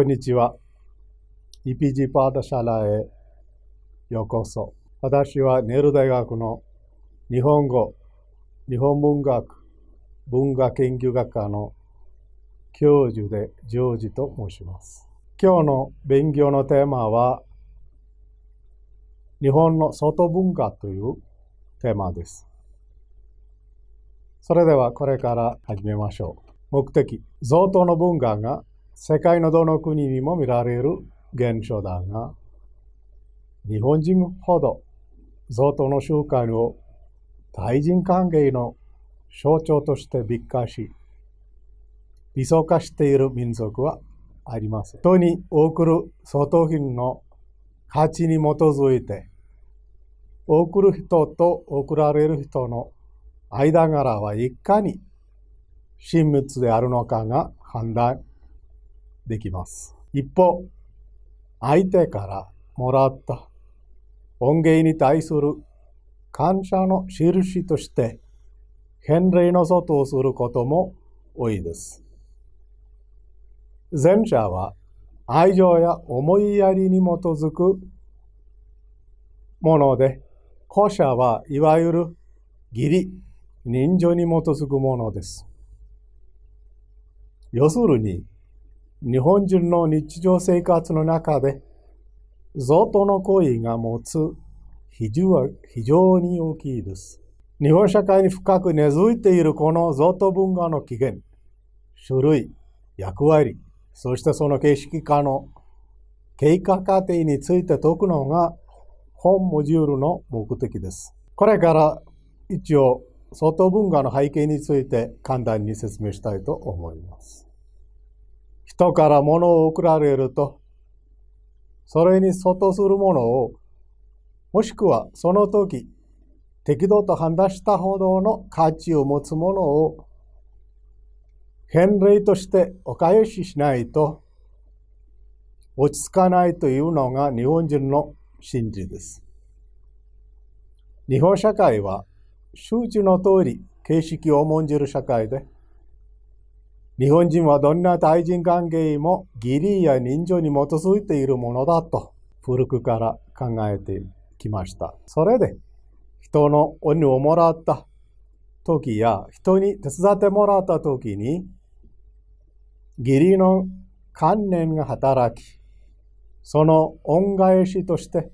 こんにちは。EPG パートシャラへようこそ。私はネル大学の日本語、日本文学、文化研究学科の教授でジョージと申します。今日の勉強のテーマは、日本の外文化というテーマです。それではこれから始めましょう。目的、贈答の文化が世界のどの国にも見られる現象だが、日本人ほど贈答の習慣を対人関係の象徴として美化し、理想化している民族はありません。人に送る相当品の価値に基づいて、送る人と送られる人の間柄はいかに親密であるのかが判断できます。一方、相手からもらった恩恵に対する感謝の印として、返礼の外をすることも多いです。前者は愛情や思いやりに基づくもので、後者はいわゆる義理、人情に基づくものです。要するに、日本人の日常生活の中で、贈答の行為が持つ比重は非常に大きいです。日本社会に深く根付いているこの贈答文化の起源、種類、役割、そしてその形式化の経過過程について解くのが本モジュールの目的です。これから一応、相当文化の背景について簡単に説明したいと思います。人から物を送られると、それに相当するものを、もしくはその時、適度と判断したほどの価値を持つものを、返礼としてお返ししないと、落ち着かないというのが日本人の真理です。日本社会は、周知の通り、形式を重んじる社会で、日本人はどんな対人関係も義理や人情に基づいているものだと古くから考えてきました。それで、人の恩をもらった時や、人に手伝ってもらった時に、義理の観念が働き、その恩返しとして、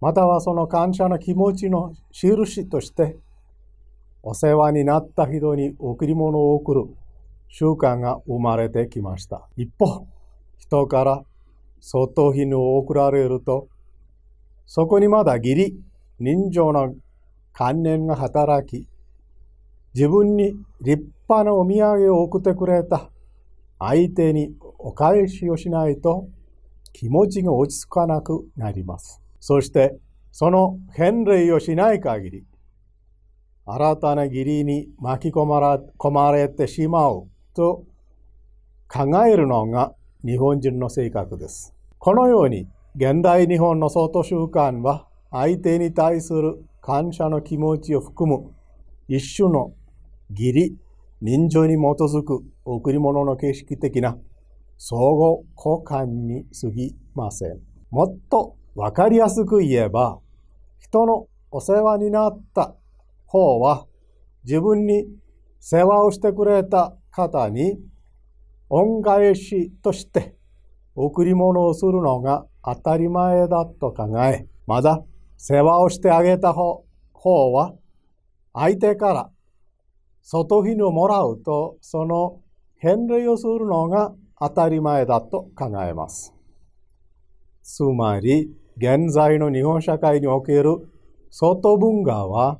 またはその感謝の気持ちの印として、お世話になった人に贈り物を贈る習慣が生まれてきました。一方、人から相当品を送られると、そこにまだ義理、人情の観念が働き、自分に立派なお土産を送ってくれた相手にお返しをしないと気持ちが落ち着かなくなります。そして、その返礼をしない限り、新たな義理に巻き込まれてしまうと考えるのが日本人の性格です。このように現代日本の相当習慣は相手に対する感謝の気持ちを含む一種の義理、人情に基づく贈り物の形式的な相互交換に過ぎません。もっとわかりやすく言えば、人のお世話になった方は自分に世話をしてくれた方に恩返しとして贈り物をするのが当たり前だと考え、まだ世話をしてあげた方は相手から外品をもらうとその返礼をするのが当たり前だと考えます。つまり、現在の日本社会における外文化は、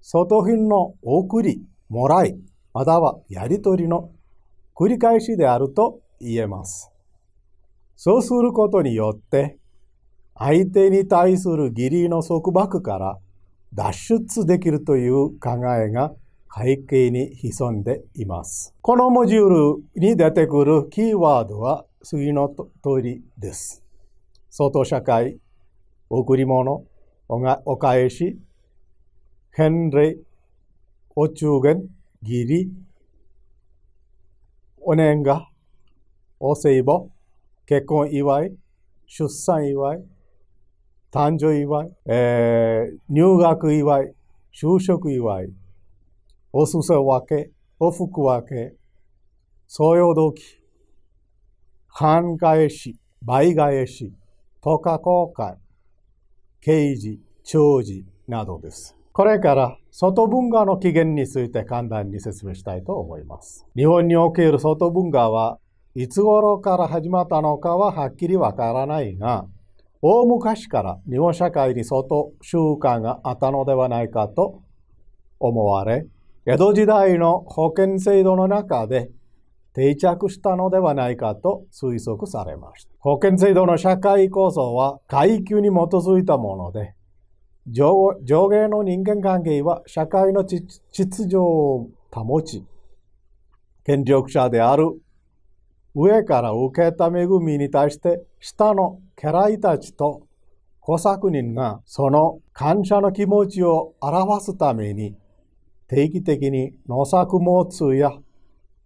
外品の送り、もらいまたはやりとりの繰り返しであると言えます。そうすることによって、相手に対する義理の束縛から脱出できるという考えが背景に潜んでいます。このモジュールに出てくるキーワードは次の通りです。外社会、贈り物、お返し、返礼、お中元、義理、お年賀、お歳暮、結婚祝い、出産祝い、誕生祝い、えー、入学祝い、就職祝い、おすそ分け、お服分け、総用動機、半返し、倍返し、とか公開、刑事、長寿などです。これから外文化の起源について簡単に説明したいと思います。日本における外文化はいつ頃から始まったのかははっきりわからないが、大昔から日本社会に外習慣があったのではないかと思われ、江戸時代の保険制度の中で定着したのではないかと推測されました。保険制度の社会構造は階級に基づいたもので、上上下の人間関係は社会の秩序を保ち、権力者である上から受けた恵みに対して下の家来たちと小作人がその感謝の気持ちを表すために定期的に農作物や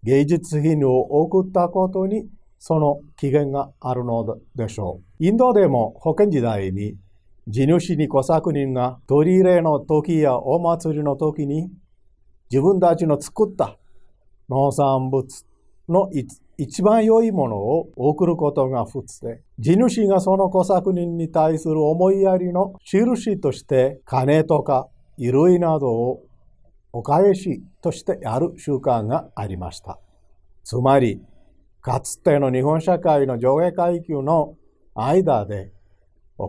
芸術品を送ったことにその起源があるのでしょう。インドでも保険時代に地主に小作人が取り入れの時やお祭りの時に自分たちの作った農産物の一番良いものを送ることが普通で、地主がその小作人に対する思いやりの印として金とか衣類などをお返しとしてやる習慣がありました。つまり、かつての日本社会の上下階級の間で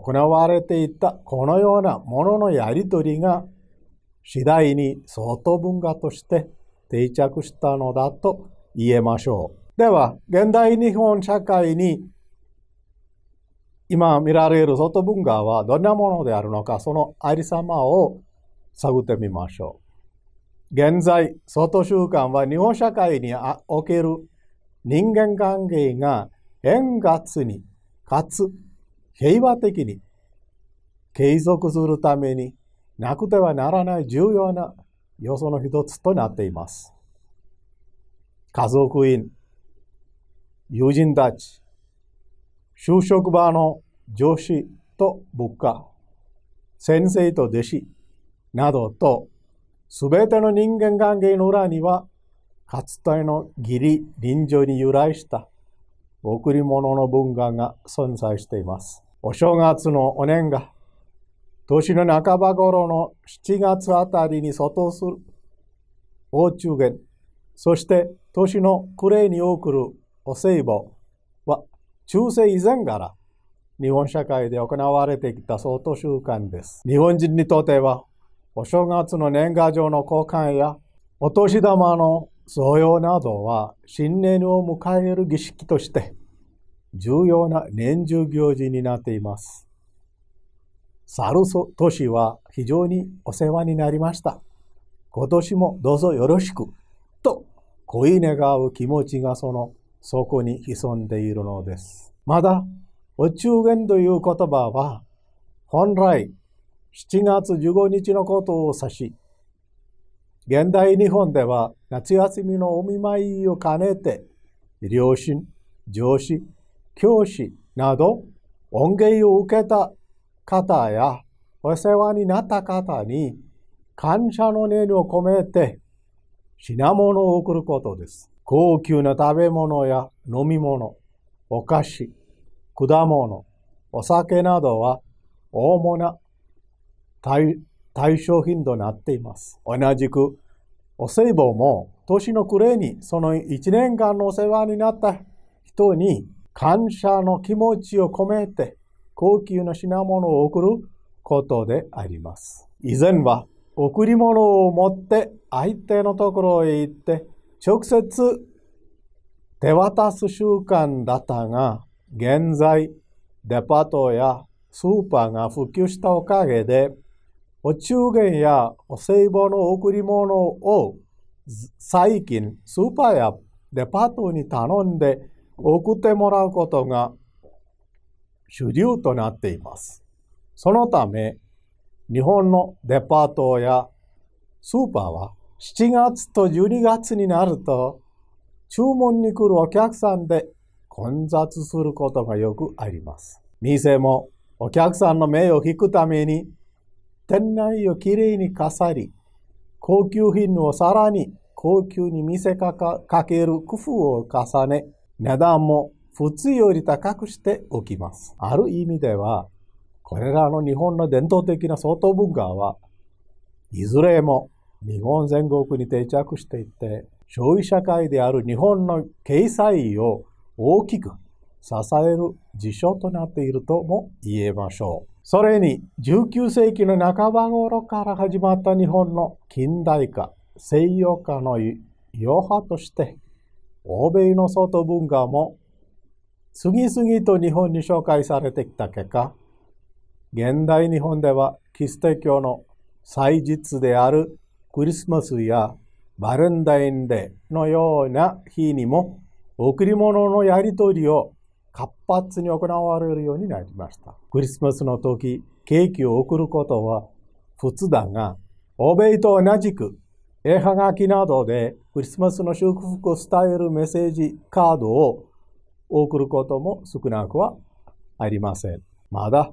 行われていたこのようなもののやりとりが次第に相当文化として定着したのだと言えましょう。では、現代日本社会に今見られる外文化はどんなものであるのか、そのありさまを探ってみましょう。現在、外習慣は日本社会における人間関係が円滑にかつ平和的に継続するためになくてはならない重要な要素の一つとなっています。家族員、友人たち、就職場の上司と部下、先生と弟子などと、すべての人間関係の裏には、かつての義理、臨場に由来した贈り物の文化が存在しています。お正月のお年賀、年の半ば頃の7月あたりに外する大中元、そして年の暮れに送るお歳暮は中世以前から日本社会で行われてきた相当習慣です。日本人にとってはお正月の年賀状の交換やお年玉の創用などは新年を迎える儀式として重要な年中行事になっています。サルソ都市は非常にお世話になりました。今年もどうぞよろしくと恋願う気持ちがその底に潜んでいるのです。まだ、お中元という言葉は本来7月15日のことを指し、現代日本では夏休みのお見舞いを兼ねて、両親、上司、教師など恩恵を受けた方やお世話になった方に感謝の念を込めて品物を送ることです。高級な食べ物や飲み物、お菓子、果物、お酒などは主な対対象頻度になっています。同じく、お歳暮も年の暮れにその1年間のお世話になった人に感謝の気持ちを込めて高級な品物を贈ることであります。以前は贈り物を持って相手のところへ行って直接手渡す習慣だったが、現在デパートやスーパーが普及したおかげでお中元やお歳暮の贈り物を最近スーパーやデパートに頼んで送ってもらうことが主流となっています。そのため、日本のデパートやスーパーは7月と12月になると注文に来るお客さんで混雑することがよくあります。店もお客さんの目を引くために店内をきれいに飾り、高級品をさらに高級に見せかける工夫を重ね、値段も普通より高くしておきます。ある意味では、これらの日本の伝統的な相当文化は、いずれも日本全国に定着していって、消費社会である日本の経済を大きく支える事象となっているとも言えましょう。それに19世紀の半ば頃から始まった日本の近代化、西洋化の余波として、欧米の外文化も次々と日本に紹介されてきた結果、現代日本ではキステ教の祭日であるクリスマスやバレンタインデーのような日にも贈り物のやり取りを活発に行われるようになりました。クリスマスの時、ケーキを贈ることは普通だが、欧米と同じく、絵はがきなどでクリスマスの祝福を伝えるメッセージカードを贈ることも少なくはありません。まだ、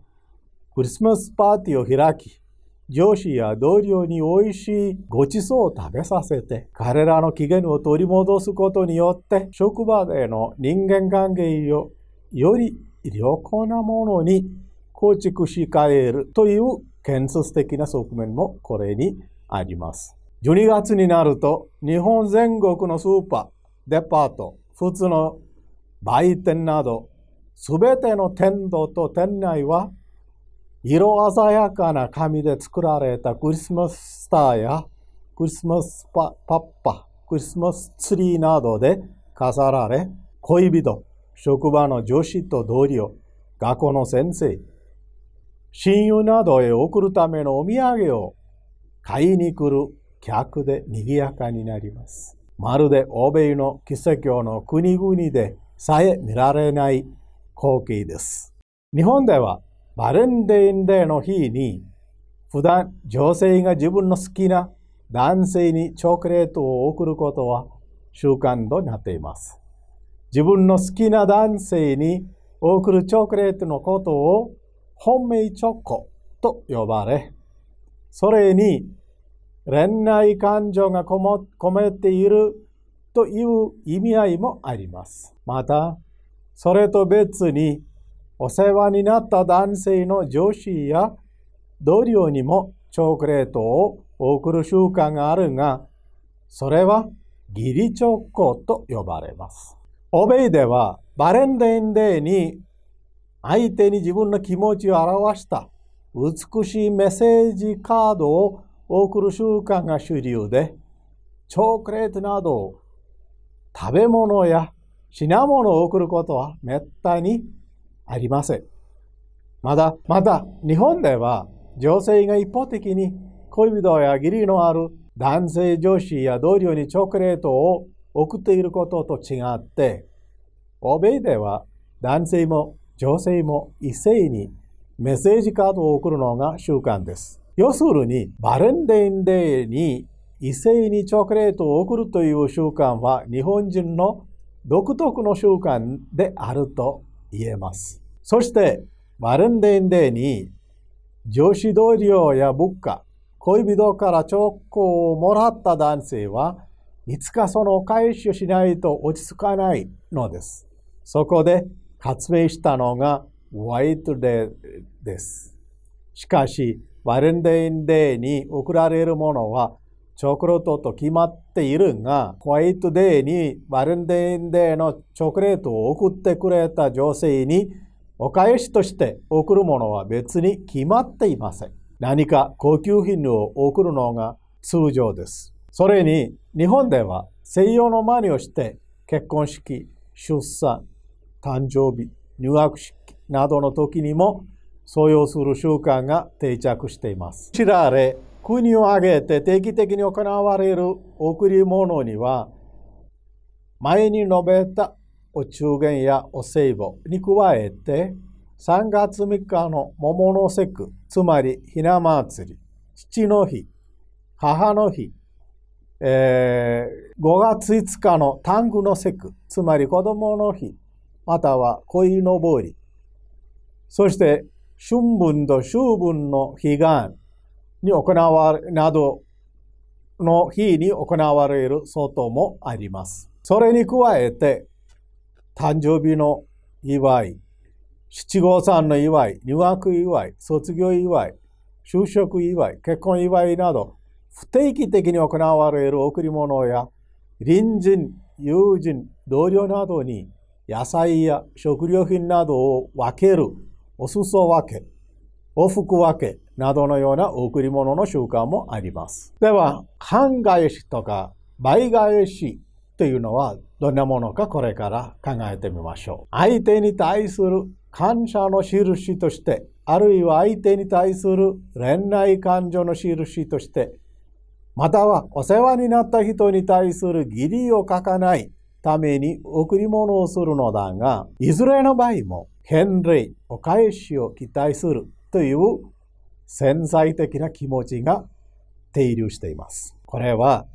クリスマスパーティーを開き、上司や同僚に美味しいごちそうを食べさせて、彼らの機嫌を取り戻すことによって、職場での人間関係をより良好なものに構築し替えるという建設的な側面もこれにあります。12月になると、日本全国のスーパー、デパート、普通の売店など、すべての店頭と店内は、色鮮やかな紙で作られたクリスマススターやクリスマスパッパ、クリスマスツリーなどで飾られ、恋人、職場の上司と同僚、学校の先生、親友などへ送るためのお土産を買いに来る客で賑やかになります。まるで欧米の奇跡教の国々でさえ見られない光景です。日本ではバレンデインデーの日に普段女性が自分の好きな男性にチョコレートを贈ることは習慣となっています。自分の好きな男性に贈るチョコレートのことを本命チョコと呼ばれ、それに恋愛感情が込めているという意味合いもあります。また、それと別にお世話になった男性の上司や同僚にもチョコレートを贈る習慣があるが、それは義理チョコと呼ばれます。欧米ではバレンデンデーに相手に自分の気持ちを表した美しいメッセージカードを送る習慣が主流で、チョコレートなど食べ物や品物を送ることは滅多にありません。まだ、まだ日本では女性が一方的に恋人や義理のある男性女子や同僚にチョコレートを送っていることと違って、欧米では男性も女性も異性にメッセージカードを送るのが習慣です。要するに、バレンデインデーに異性にチョコレートを送るという習慣は日本人の独特の習慣であると言えます。そして、バレンデインデーに女子同僚や物価、恋人からチョコをもらった男性はいつかそのお返しをしないと落ち着かないのです。そこで発明したのがワイトデーです。しかし、バレンデインデーに贈られるものはチョコレートと決まっているが、ホワイトデーにバレンデインデーのチョコレートを送ってくれた女性にお返しとして贈るものは別に決まっていません。何か高級品を贈るのが通常です。それに日本では西洋の真似をして結婚式、出産、誕生日、入学式などの時にもそう要する習慣が定着しています。知られ、国を挙げて定期的に行われる贈り物には、前に述べたお中元やお歳暮に加えて、3月3日の桃の節句、つまりひな祭り、父の日、母の日、えー、5月5日のタングの節句、つまり子供の日、または恋のぼり、そして春分と秋分の彼岸に行われ、などの日に行われる外もあります。それに加えて、誕生日の祝い、七五三の祝い、入学祝い、卒業祝い、就職祝い、結婚祝いなど、不定期的に行われる贈り物や隣人、友人、同僚などに野菜や食料品などを分ける、お裾分け、お服分けなどのような贈り物の習慣もあります。では、半返しとか倍返しというのはどんなものかこれから考えてみましょう。相手に対する感謝の印として、あるいは相手に対する恋愛感情の印として、またはお世話になった人に対する義理を書かないために贈り物をするのだが、いずれの場合も返礼、お返しを期待するという潜在的な気持ちが停留しています。これは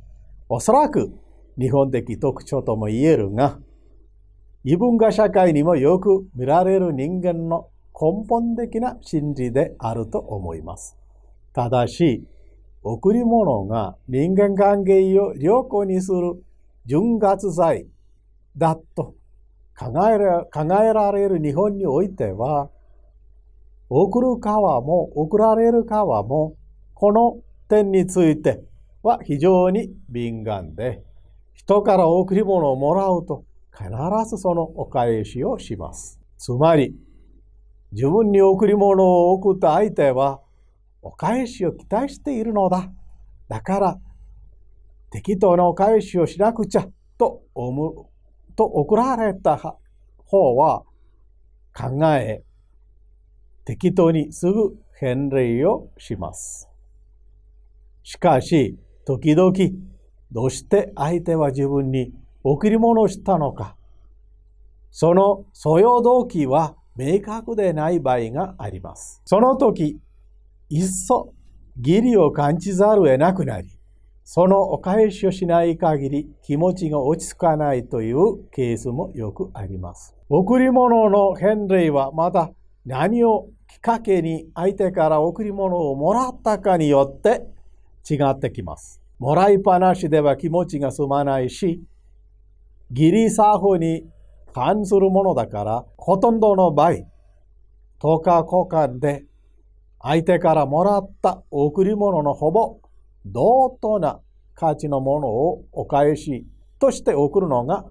おそらく日本的特徴とも言えるが、異文化社会にもよく見られる人間の根本的な心理であると思います。ただし、贈り物が人間関係を良好にする潤滑剤だと考えられる日本においては、送る側も送られる側も、この点については非常に敏感で、人から贈り物をもらうと必ずそのお返しをします。つまり、自分に贈り物を贈った相手は、お返しを期待しているのだ。だから、適当なお返しをしなくちゃと思う、と怒られた方は考え、適当にすぐ返礼をします。しかし、時々、どうして相手は自分に贈り物をしたのか、その素養動機は明確でない場合があります。その時、いっそ義理を感じざるを得なくなり、そのお返しをしない限り気持ちが落ち着かないというケースもよくあります。贈り物の返礼はまた何をきっかけに相手から贈り物をもらったかによって違ってきます。もらいっぱなしでは気持ちが済まないし、義理作法に関するものだから、ほとんどの場合、10日交換で相手からもらった贈り物のほぼ同等な価値のものをお返しとして贈るのが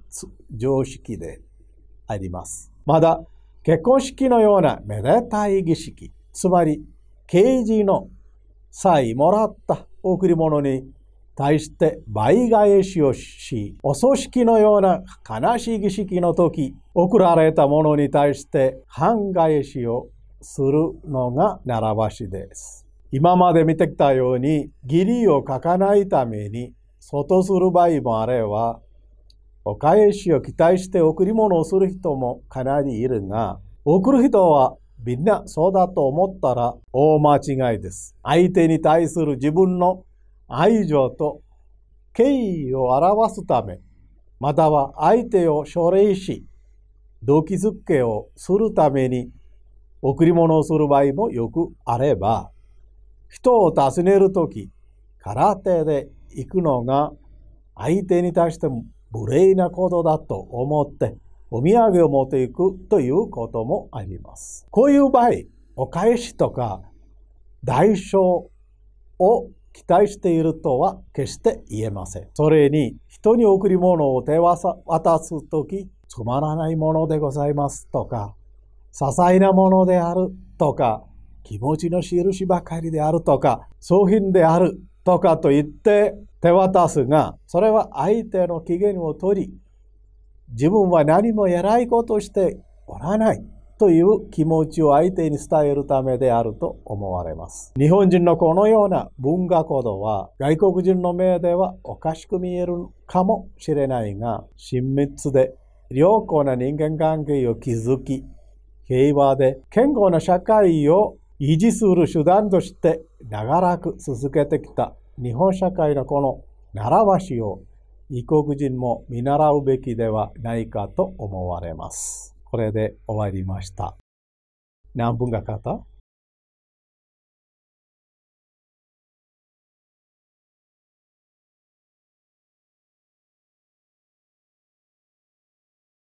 常識であります。まだ、結婚式のようなめでたい儀式、つまり、刑事の際もらった贈り物に対して倍返しをし、お葬式のような悲しい儀式の時、贈られたものに対して半返しをするのが習わしです。今まで見てきたように、義理を書かないために、外する場合もあれば、お返しを期待して贈り物をする人もかなりいるが、贈る人はみんなそうだと思ったら大間違いです。相手に対する自分の愛情と敬意を表すため、または相手を奨励し、動機づけをするために贈り物をする場合もよくあれば、人を訪ねるとき、空手で行くのが相手に対しても無礼なことだと思ってお土産を持っていくということもあります。こういう場合、お返しとか代償を期待しているとは決して言えません。それに、人に贈り物を手渡すとき、つまらないものでございますとか、些細なものであるとか、気持ちの印ばかりであるとか、商品であるとかと言って手渡すが、それは相手の機嫌を取り、自分は何も偉いことしておらないという気持ちを相手に伝えるためであると思われます。日本人のこのような文化行動は外国人の目ではおかしく見えるかもしれないが、親密で良好な人間関係を築き、平和で健康な社会を維持する手段として長らく続けてきた日本社会のこの習わしを異国人も見習うべきではないかと思われます。これで終わりました。何分がかった